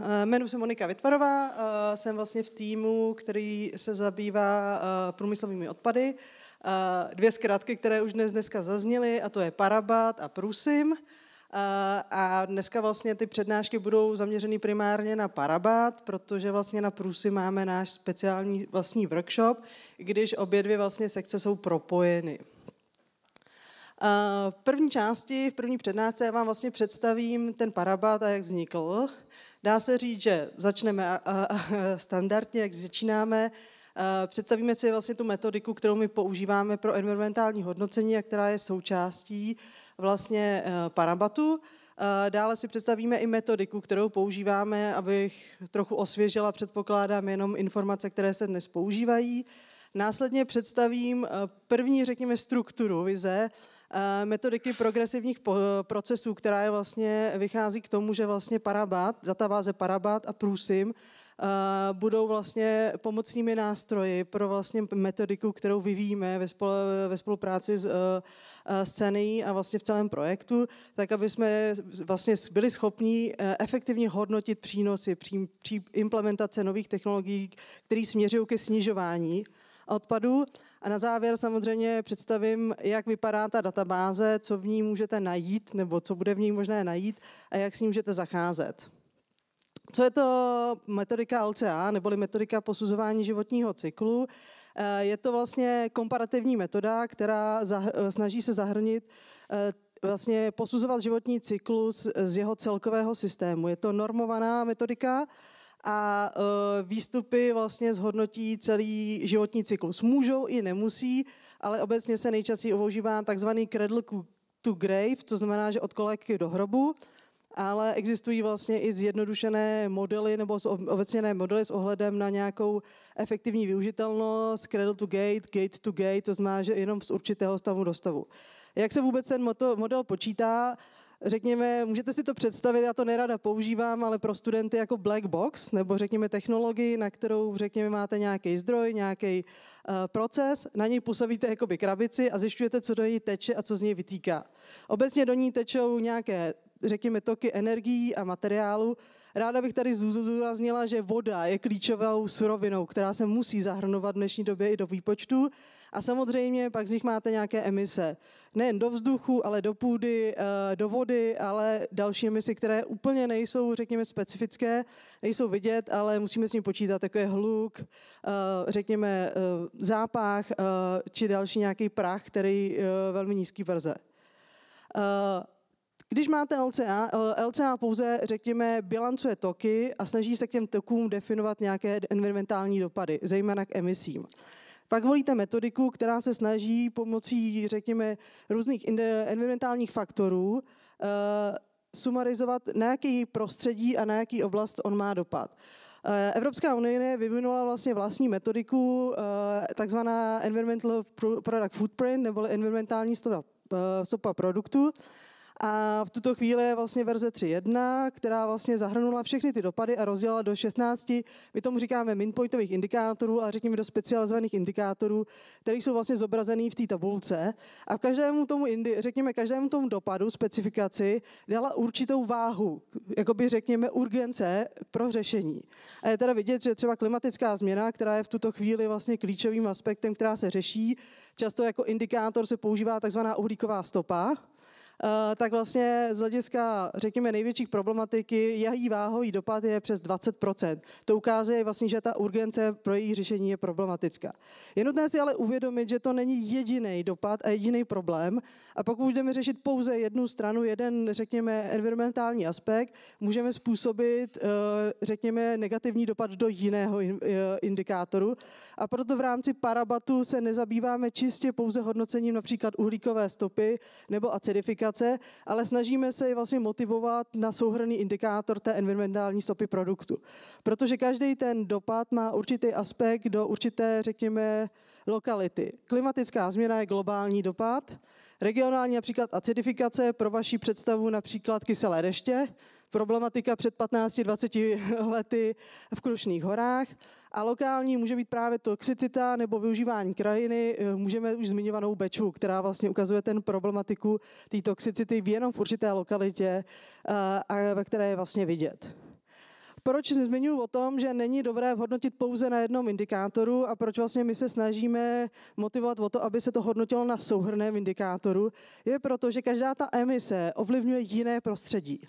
Eh, jmenuji se Monika Vytvarová, eh, jsem vlastně v týmu, který se zabývá eh, průmyslovými odpady. Dvě zkratky, které už dnes dneska zazněly, a to je Parabat a Prusim. A dneska vlastně ty přednášky budou zaměřeny primárně na parabat, protože vlastně na prusy máme náš speciální vlastní workshop, když obě dvě vlastně sekce jsou propojeny. V první části, v první přednášce já vám vlastně představím ten parabat a jak vznikl. Dá se říct, že začneme standardně, jak začínáme. Představíme si vlastně tu metodiku, kterou my používáme pro environmentální hodnocení a která je součástí vlastně e, parabatu. Dále si představíme i metodiku, kterou používáme, abych trochu osvěžila, předpokládám jenom informace, které se dnes používají. Následně představím e, první, řekněme, strukturu vize Eh, metodiky progresivních procesů, která je vlastně, vychází k tomu, že vlastně Parabat, databáze Parabat a Prusim eh, budou vlastně pomocnými nástroji pro vlastně metodiku, kterou vyvíjíme ve spolupráci s, eh, s a vlastně v celém projektu, tak aby jsme vlastně byli schopni efektivně hodnotit přínosy při implementace nových technologií, které směřují ke snižování odpadů. A na závěr samozřejmě představím, jak vypadá ta databáze, co v ní můžete najít, nebo co bude v ní možné najít a jak s ní můžete zacházet. Co je to metodika LCA, neboli metodika posuzování životního cyklu? Eh, je to vlastně komparativní metoda, která eh, snaží se zahrnit eh, vlastně posuzovat životní cyklus z jeho celkového systému. Je to normovaná metodika, a e, výstupy vlastně zhodnotí celý životní cyklus. Můžou i nemusí, ale obecně se nejčastěji používá takzvaný cradle to grave, co znamená, že od kolekky do hrobu, ale existují vlastně i zjednodušené modely nebo obecněné modely s ohledem na nějakou efektivní využitelnost, cradle to gate, gate to gate, to znamená, že jenom z určitého stavu do stavu. Jak se vůbec ten model počítá? řekněme, můžete si to představit, já to nerada používám, ale pro studenty jako black box, nebo řekněme technologii, na kterou, řekněme, máte nějaký zdroj, nějaký uh, proces, na něj působíte jakoby krabici a zjišťujete, co do ní teče a co z něj vytýká. Obecně do ní tečou nějaké řekněme, toky energií a materiálu. Ráda bych tady zúraznila, že voda je klíčovou surovinou, která se musí zahrnovat v dnešní době i do výpočtu. A samozřejmě pak z nich máte nějaké emise. Nejen do vzduchu, ale do půdy, eh, do vody, ale další emise, které úplně nejsou, řekněme, specifické, nejsou vidět, ale musíme s ním počítat, jako je hluk, eh, řekněme, eh, zápach či další nějaký prach, který velmi nízký verze. Když máte LCA, eh, LCA pouze, řekněme, bilancuje toky a snaží se k těm tokům definovat nějaké environmentální dopady, zejména k emisím. Pak volíte metodiku, která se snaží pomocí, řekněme, různých environmentálních faktorů eh, sumarizovat, na jaký prostředí a na jaký oblast on má dopad. Eh, Evropská unie vyvinula vlastně vlastní metodiku, takzvaná Environmental Product Footprint, nebo environmentální stopa, stopa produktu. A v tuto chvíli je vlastně verze 3.1, která vlastně zahrnula všechny ty dopady a rozdělala do 16, my tomu říkáme minpointových indikátorů, ale řekněme do specializovaných indikátorů, které jsou vlastně zobrazený v té tabulce. A každému tomu, indi, řekněme, každému tomu dopadu, specifikaci, dala určitou váhu, jakoby řekněme urgence pro řešení. A je teda vidět, že třeba klimatická změna, která je v tuto chvíli vlastně klíčovým aspektem, která se řeší, často jako indikátor se používá takzvaná uhlíková stopa, Eh, tak vlastně z hlediska, řekněme, největších problematiky, její váhový dopad je přes 20%. To ukazuje vlastně, že ta urgence pro její řešení je problematická. Je nutné si ale uvědomit, že to není jediný dopad a jediný problém. A pokud budeme řešit pouze jednu stranu, jeden, řekněme, environmentální aspekt, můžeme způsobit, eh, řekněme, negativní dopad do jiného eh, indikátoru. A proto v rámci parabatu se nezabýváme čistě pouze hodnocením například uhlíkové stopy nebo acidifikace indikace, ale snažíme se je vlastně motivovat na souhrný indikátor té environmentální stopy produktu. Protože každý ten dopad má určitý aspekt do určité, řekněme, lokality. Klimatická změna je globální dopad, regionální například acidifikace pro vaši představu například kyselé deště, problematika před 15-20 lety v Krušných horách. A lokální může být právě toxicita nebo využívání krajiny, eh, můžeme už zmiňovanou bečvu, která vlastně ukazuje ten problematiku té toxicity jenom v určité lokalitě, eh, a ve které je vlastně vidět proč zmiňuji o tom, že není dobré hodnotit pouze na jednom indikátoru a proč vlastně my se snažíme motivovat o to, aby se to hodnotilo na souhrném indikátoru, je proto, že každá ta emise ovlivňuje jiné prostředí.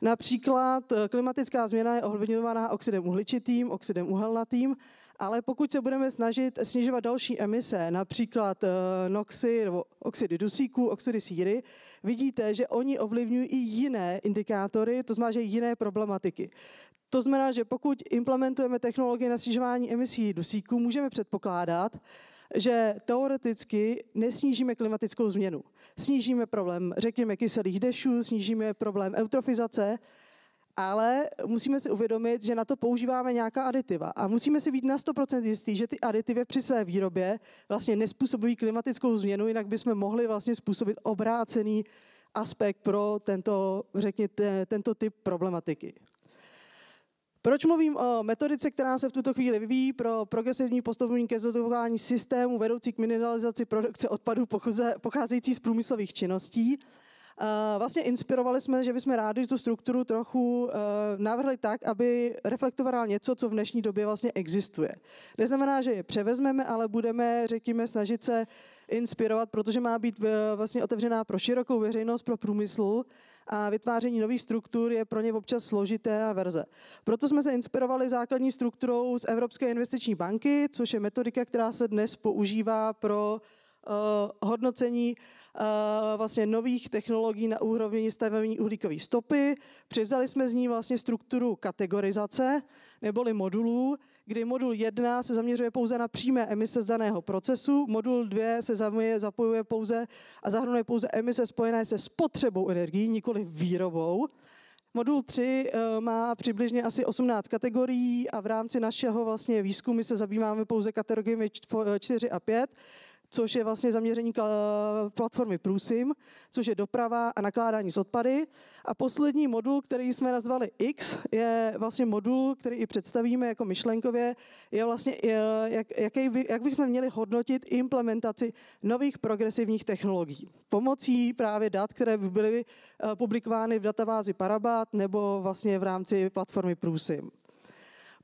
Například eh, klimatická změna je ovlivňovaná oxidem uhličitým, oxidem uhelnatým, ale pokud se budeme snažit snižovat další emise, například eh, noxy nebo oxidy dusíku, oxidy síry, vidíte, že oni ovlivňují i jiné indikátory, to znamená, že jiné problematiky. To znamená, že pokud implementujeme technologie na snižování emisí dusíku, můžeme předpokládat, že teoreticky nesnížíme klimatickou změnu. Snížíme problém, řekněme, kyselých dešů, snížíme problém eutrofizace, ale musíme si uvědomit, že na to používáme nějaká aditiva. A musíme si být na 100% jistý, že ty aditivy při své výrobě vlastně nespůsobují klimatickou změnu, jinak bychom mohli vlastně způsobit obrácený aspekt pro tento, řekněte, tento typ problematiky. Proč mluvím o metodice, která se v tuto chvíli vyvíjí pro progresivní postupování ke zhodování systému vedoucí k minimalizaci produkce odpadů pocházející z průmyslových činností? Eh, vlastně inspirovali jsme, že bychom rádi tu strukturu trochu eh, navrhli tak, aby reflektovala něco, co v dnešní době vlastně existuje. Neznamená, že je převezmeme, ale budeme, řekněme, snažit se inspirovat, protože má být eh, vlastně otevřená pro širokou veřejnost, pro průmysl a vytváření nových struktur je pro ně občas složité a verze. Proto jsme se inspirovali základní strukturou z Evropské investiční banky, což je metodika, která se dnes používá pro Eh, hodnocení eh, vlastně nových technologií na úrovni stavební uhlíkové stopy. Převzali jsme z ní vlastně strukturu kategorizace neboli modulů, kdy modul 1 se zaměřuje pouze na přímé emise z daného procesu, modul 2 se zaměřuje zapojuje pouze a zahrnuje pouze emise spojené se spotřebou energií, nikoli výrobou. Modul 3 eh, má přibližně asi 18 kategorií a v rámci našeho vlastně výzkumu se zabýváme pouze kategoriemi 4 a 5, což je vlastně zaměření platformy Prusim, což je doprava a nakládání s odpady. A poslední modul, který jsme nazvali X, je vlastně modul, který i představíme jako myšlenkově, je vlastně, e, jak, jaký by, jak bychom měli hodnotit implementaci nových progresivních technologií. Pomocí právě dat, které by byly e, publikovány v databázi Parabat nebo vlastně v rámci platformy Prusim.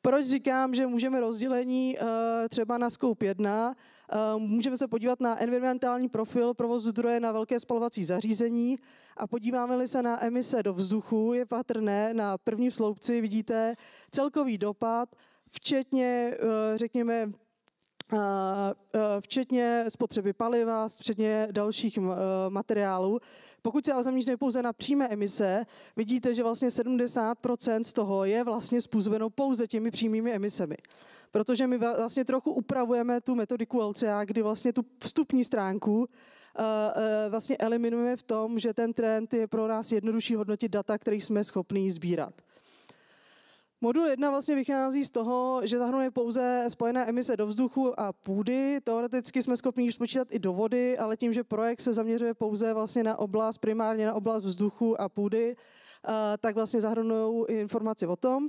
Proč říkám, že můžeme rozdělení eh, třeba na skoup 1? Eh, můžeme se podívat na environmentální profil provozu zdroje na velké spalovací zařízení a podíváme-li se na emise do vzduchu, je patrné, na prvním sloupci vidíte celkový dopad, včetně, eh, řekněme, včetně spotřeby paliva, včetně dalších e, materiálů. Pokud se ale zaměříme pouze na přímé emise, vidíte, že vlastně 70% z toho je vlastně způsobeno pouze těmi přímými emisemi. Protože my vlastně trochu upravujeme tu metodiku LCA, kdy vlastně tu vstupní stránku e, e, vlastně eliminujeme v tom, že ten trend je pro nás jednodušší hodnotit data, který jsme schopni sbírat. Modul 1 vlastně vychází z toho, že zahrnuje pouze spojené emise do vzduchu a půdy. Teoreticky jsme schopni spočítat i do vody, ale tím, že projekt se zaměřuje pouze vlastně na oblast, primárně na oblast vzduchu a půdy, eh, tak vlastně zahrnují informaci o tom.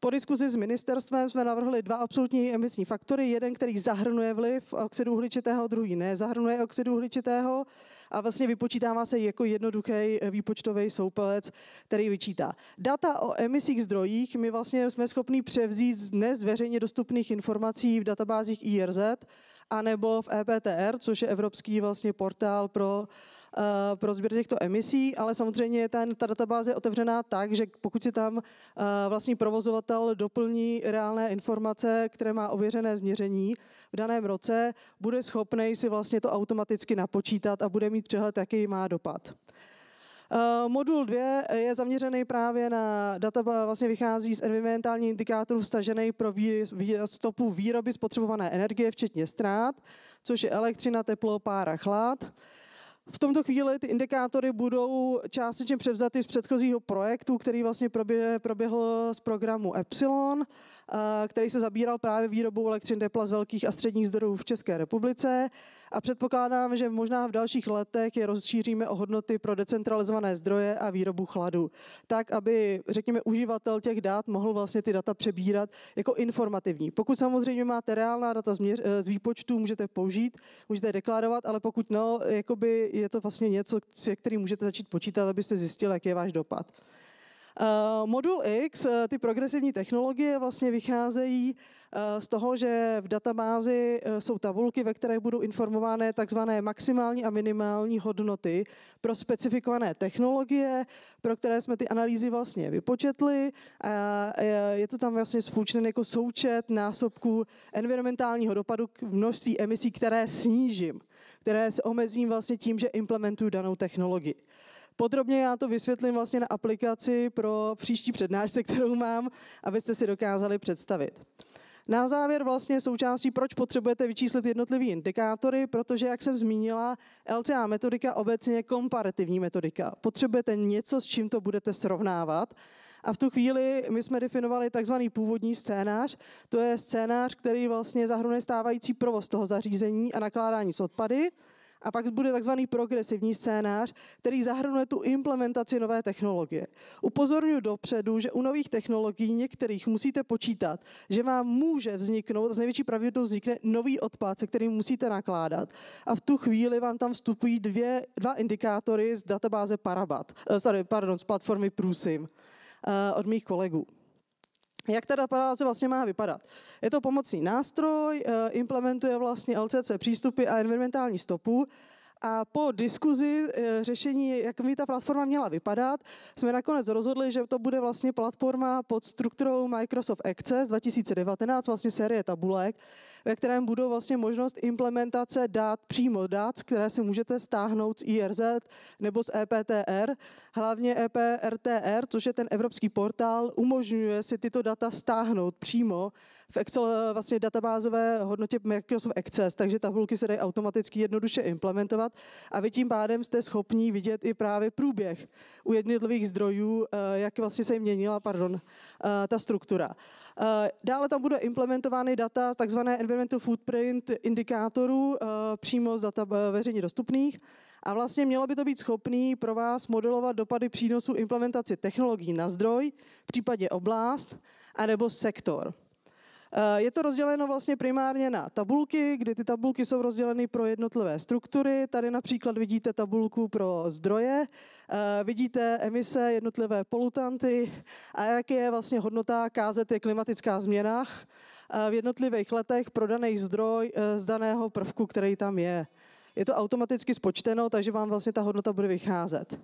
Po diskuzi s ministerstvem jsme navrhli dva absolutní emisní faktory. Jeden, který zahrnuje vliv oxidu uhličitého, druhý ne, zahrnuje oxidu uhličitého a vlastně vypočítává se jako jednoduchý výpočtový soupelec, který vyčítá. Data o emisích zdrojích my vlastně jsme schopni převzít z dnes veřejně dostupných informací v databázích IRZ anebo v EPTR, což je evropský vlastně portál pro, eh, pro sběr těchto emisí, ale samozřejmě ten, ta databáze je otevřená tak, že pokud si tam vlastní eh, vlastně provozovat zadavatel doplní reálné informace, které má ověřené změření v daném roce, bude schopný si vlastně to automaticky napočítat a bude mít přehled, jaký má dopad. Eh, modul 2 je zaměřený právě na data, vlastně vychází z environmentálních indikátorů vstažený pro stopu výroby spotřebované energie, včetně ztrát, což je elektřina, teplo, pára, chlad. V tomto chvíli ty indikátory budou částečně převzaty z předchozího projektu, který vlastně proběhl, proběhl z programu Epsilon, eh, který se zabíral právě výrobou elektřin tepla z velkých a středních zdrojů v České republice. A předpokládám, že možná v dalších letech je rozšíříme o hodnoty pro decentralizované zdroje a výrobu chladu, tak aby, řekněme, uživatel těch dat mohl vlastně ty data přebírat jako informativní. Pokud samozřejmě máte reálná data z, měř, z výpočtu, můžete použít, můžete deklarovat, ale pokud no, jakoby je to vlastně něco, se kterým můžete začít počítat, abyste zjistili, jaký je váš dopad. Eh, Modul X, eh, ty progresivní technologie vlastně vycházejí eh, z toho, že v databázi jsou tabulky, ve kterých budou informované takzvané maximální a minimální hodnoty pro specifikované technologie, pro které jsme ty analýzy vlastně vypočetli. Je to tam vlastně spoučnen jako součet násobku environmentálního dopadu k množství emisí, které snížím které se omezím vlastně tím, že implementuju danou technologii. Podrobně já to vysvětlím vlastně na aplikaci pro příští přednášce, kterou mám, abyste si dokázali představit. Na závěr vlastně součástí, proč potřebujete vyčíslit jednotlivý indikátory, protože, jak jsem zmínila, LCA metodika obecně je komparativní metodika. Potřebujete něco, s čím to budete srovnávat. A v tu chvíli my jsme definovali takzvaný původní scénář. To je scénář, který vlastně zahrnuje stávající provoz toho zařízení a nakládání s odpady. A pak bude takzvaný progresivní scénář, který zahrnuje tu implementaci nové technologie. Upozorňuji dopředu, že u nových technologií některých musíte počítat, že vám může vzniknout, s největší pravděpodobností vznikne nový odpad, se kterým musíte nakládat. A v tu chvíli vám tam vstupují dvě, dva indikátory z databáze Parabat, eh, sorry, pardon, z platformy Prusim eh, od mých kolegů. Jak ta databáze vlastně má vypadat? Je to pomocný nástroj, eh, implementuje vlastně LCC přístupy a environmentální stopu a po diskuzi eh, řešení, jak by ta platforma měla vypadat, jsme nakonec rozhodli, že to bude vlastně platforma pod strukturou Microsoft Access 2019, vlastně série tabulek, ve kterém budou vlastně možnost implementace dát přímo dát, které si můžete stáhnout z IRZ nebo z EPTR. Hlavně EPRTR, což je ten evropský portál, umožňuje si tyto data stáhnout přímo v Excel vlastně databázové hodnotě Microsoft Access, takže tabulky se dají automaticky jednoduše implementovat a vy tím pádem jste schopní vidět i právě průběh u jednotlivých zdrojů, eh, jak vlastně se měnila pardon, eh, ta struktura. Eh, dále tam bude implementovány data z takzvané environmental footprint indikátorů přímo z data veřejně dostupných a vlastně mělo by to být schopný pro vás modelovat dopady přínosu implementace technologií na zdroj, případně oblast, anebo sektor. Eh, je to rozděleno vlastně primárně na tabulky, kdy ty tabulky jsou rozděleny pro jednotlivé struktury. Tady například vidíte tabulku pro zdroje, eh, vidíte emise, jednotlivé polutanty a jak je vlastně hodnota je klimatická změna eh, v jednotlivých letech pro daný zdroj z daného prvku, který tam je. Je to automaticky spočteno, takže vám vlastně ta hodnota bude vycházet.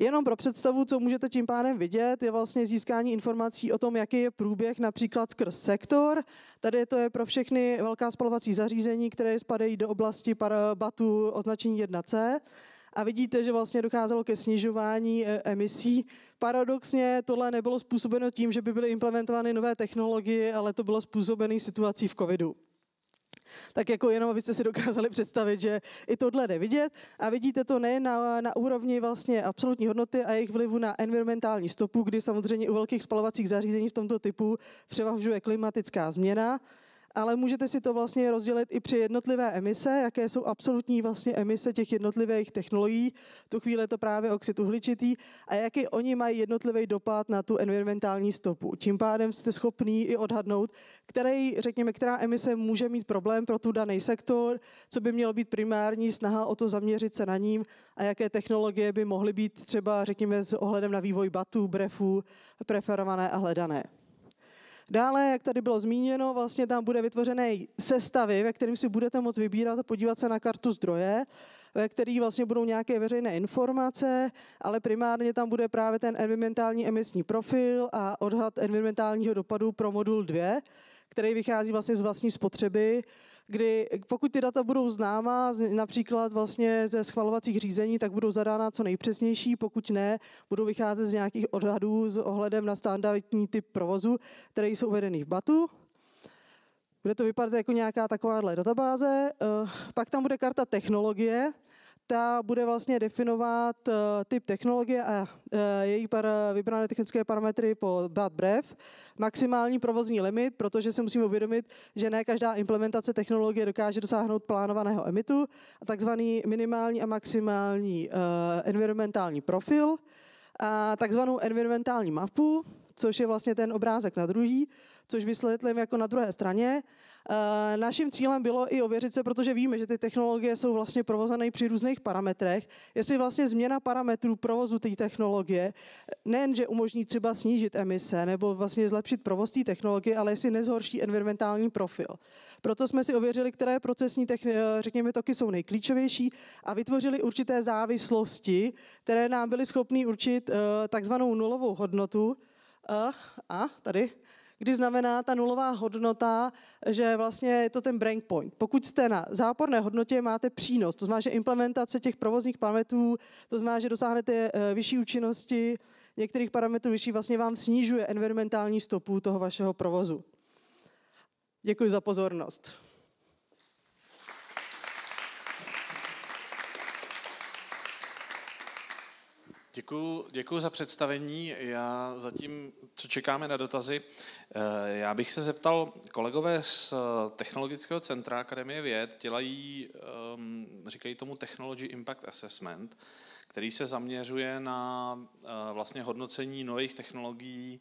Jenom pro představu, co můžete tím pádem vidět, je vlastně získání informací o tom, jaký je průběh například skrz sektor. Tady to je pro všechny velká spalovací zařízení, které spadají do oblasti batu označení 1C. A vidíte, že vlastně docházelo ke snižování e, emisí. Paradoxně tohle nebylo způsobeno tím, že by byly implementovány nové technologie, ale to bylo způsobené situací v covidu tak jako jenom abyste si dokázali představit, že i tohle jde vidět. A vidíte to nejen na, na úrovni vlastně absolutní hodnoty a jejich vlivu na environmentální stopu, kdy samozřejmě u velkých spalovacích zařízení v tomto typu převažuje klimatická změna, ale můžete si to vlastně rozdělit i při jednotlivé emise, jaké jsou absolutní vlastně emise těch jednotlivých technologií, tu chvíli je to právě oxid uhličitý, a jaký oni mají jednotlivý dopad na tu environmentální stopu. Tím pádem jste schopný i odhadnout, který, řekněme, která emise může mít problém pro tu daný sektor, co by mělo být primární snaha o to zaměřit se na ním a jaké technologie by mohly být třeba, řekněme, s ohledem na vývoj batů, brefů, preferované a hledané. Dále, jak tady bylo zmíněno, vlastně tam bude vytvořený sestavy, ve kterým si budete moct vybírat a podívat se na kartu zdroje, ve který vlastně budou nějaké veřejné informace, ale primárně tam bude právě ten environmentální emisní profil a odhad environmentálního dopadu pro modul 2, který vychází vlastně z vlastní spotřeby, kdy pokud ty data budou známa, například vlastně ze schvalovacích řízení, tak budou zadána co nejpřesnější, pokud ne, budou vycházet z nějakých odhadů s ohledem na standardní typ provozu, které jsou uvedeny v BATu. Bude to vypadat jako nějaká takováhle databáze. Eh, pak tam bude karta technologie, ta bude vlastně definovat eh, typ technologie a eh, její par, eh, vybrané technické parametry po bad brev, maximální provozní limit, protože si musíme uvědomit, že ne každá implementace technologie dokáže dosáhnout plánovaného emitu, a takzvaný minimální a maximální environmentální profil, a takzvanou environmentální mapu, což je vlastně ten obrázek na druhý, což vysvětlím jako na druhé straně. Eh, naším cílem bylo i ověřit se, protože víme, že ty technologie jsou vlastně provozené při různých parametrech, jestli vlastně změna parametrů provozu té technologie nejenže umožní třeba snížit emise nebo vlastně zlepšit provoz té technologie, ale jestli nezhorší environmentální profil. Proto jsme si ověřili, které procesní, eh, řekněme, toky jsou nejklíčovější a vytvořili určité závislosti, které nám byly schopny určit eh, takzvanou nulovou hodnotu, a, a tady, kdy znamená ta nulová hodnota, že vlastně je to ten break point. Pokud jste na záporné hodnotě, máte přínos. To znamená, že implementace těch provozních parametrů, to znamená, že dosáhnete eh, vyšší účinnosti některých parametrů vyšší, vlastně vám snižuje environmentální stopu toho vašeho provozu. Děkuji za pozornost. Děkuju, děkuju za představení. Já zatím, co čekáme na dotazy, eh, já bych se zeptal, kolegové z Technologického centra Akademie věd dělají, ehm, říkají tomu Technology Impact Assessment, který se zaměřuje na eh, vlastně hodnocení nových technologií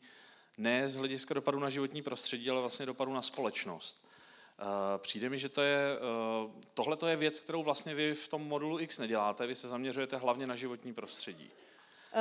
ne z hlediska dopadu na životní prostředí, ale vlastně dopadu na společnost. Eh, přijde mi, že to je, tohle to je věc, kterou vlastně vy v tom modulu X neděláte, vy se zaměřujete hlavně na životní prostředí. Uh,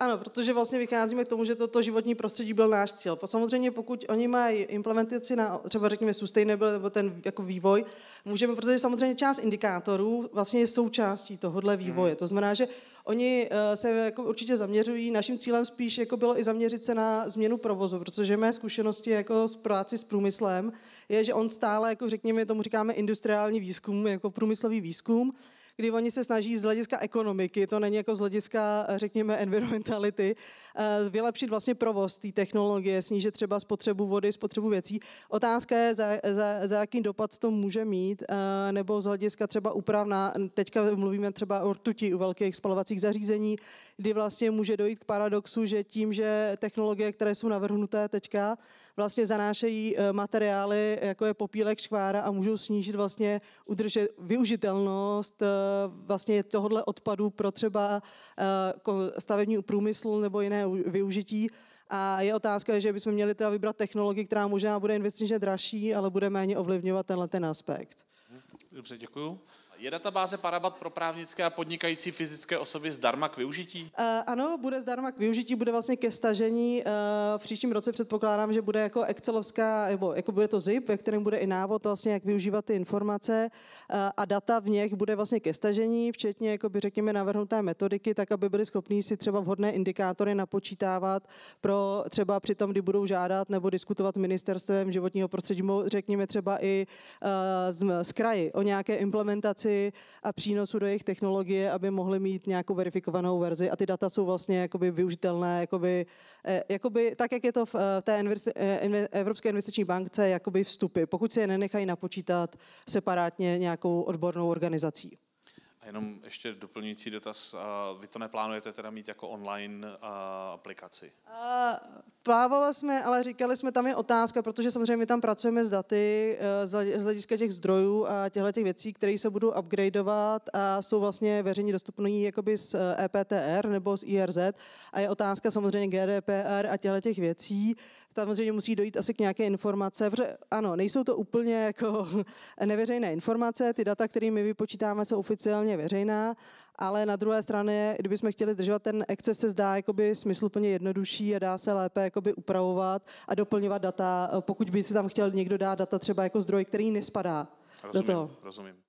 ano, protože vlastně vycházíme k tomu, že toto životní prostředí byl náš cíl. Samozřejmě pokud oni mají implementaci na třeba řekněme sustainable nebo ten jako vývoj, můžeme, protože samozřejmě část indikátorů vlastně je součástí tohohle hmm. vývoje. To znamená, že oni uh, se jako určitě zaměřují, naším cílem spíš jako bylo i zaměřit se na změnu provozu, protože mé zkušenosti jako s práci s průmyslem je, že on stále, jako řekněme, tomu říkáme industriální výzkum, jako průmyslový výzkum, kdy oni se snaží z hlediska ekonomiky, to není jako z hlediska, eh, řekněme, environmentality, eh, vylepšit vlastně provoz té technologie, snížit třeba spotřebu vody, spotřebu věcí. Otázka je, za, za, za jaký dopad to může mít, eh, nebo z hlediska třeba úprav na, teďka mluvíme třeba o rtuti u velkých spalovacích zařízení, kdy vlastně může dojít k paradoxu, že tím, že technologie, které jsou navrhnuté teďka, vlastně zanášejí materiály, jako je popílek škvára a můžou snížit vlastně udržet, využitelnost Eh, vlastně tohohle odpadu pro třeba eh, stavební průmysl nebo jiné využití. A je otázka, že bychom měli teda vybrat technologii, která možná bude investičně dražší, ale bude méně ovlivňovat tenhle ten aspekt. Mhm. Dobře, děkuju. Je databáze Parabat pro právnické a podnikající fyzické osoby zdarma k využití? Uh, ano, bude zdarma k využití, bude vlastně ke stažení. Uh, v příštím roce předpokládám, že bude jako Excelovská, nebo jako bude to ZIP, ve kterém bude i návod vlastně, jak využívat ty informace uh, a data v něch bude vlastně ke stažení, včetně, jako by řekněme, navrhnuté metodiky, tak aby byli schopní si třeba vhodné indikátory napočítávat pro třeba při tom, kdy budou žádat nebo diskutovat ministerstvem životního prostředí, řekněme třeba i uh, z, z kraji o nějaké implementaci aplikaci a přínosu do jejich technologie, aby mohli mít nějakou verifikovanou verzi a ty data jsou vlastně jakoby využitelné, jakoby, eh, jakoby, tak, jak je to v eh, té eh, Evropské investiční bankce, jakoby vstupy, pokud si je nenechají napočítat separátně nějakou odbornou organizací. A jenom ještě doplňující dotaz. Vy to neplánujete teda mít jako online aplikaci? Plávala jsme, ale říkali jsme, tam je otázka, protože samozřejmě my tam pracujeme s daty e, z hlediska těch zdrojů a těchto těch věcí, které se budou upgradeovat a jsou vlastně veřejně dostupné jakoby e, e z EPTR nebo z IRZ. A je otázka samozřejmě GDPR a těchto těch věcí. Tam samozřejmě musí dojít asi k nějaké informace, protože ano, nejsou to úplně jako neveřejné informace, ty data, které my vypočítáme, jsou oficiálně je veřejná, ale na druhé straně, kdybychom chtěli zdržovat, ten exces se zdá jakoby smysluplně jednodušší a dá se lépe jakoby upravovat a doplňovat data, pokud by si tam chtěl někdo dát data třeba jako zdroj, který nespadá rozumím, do toho. Rozumím.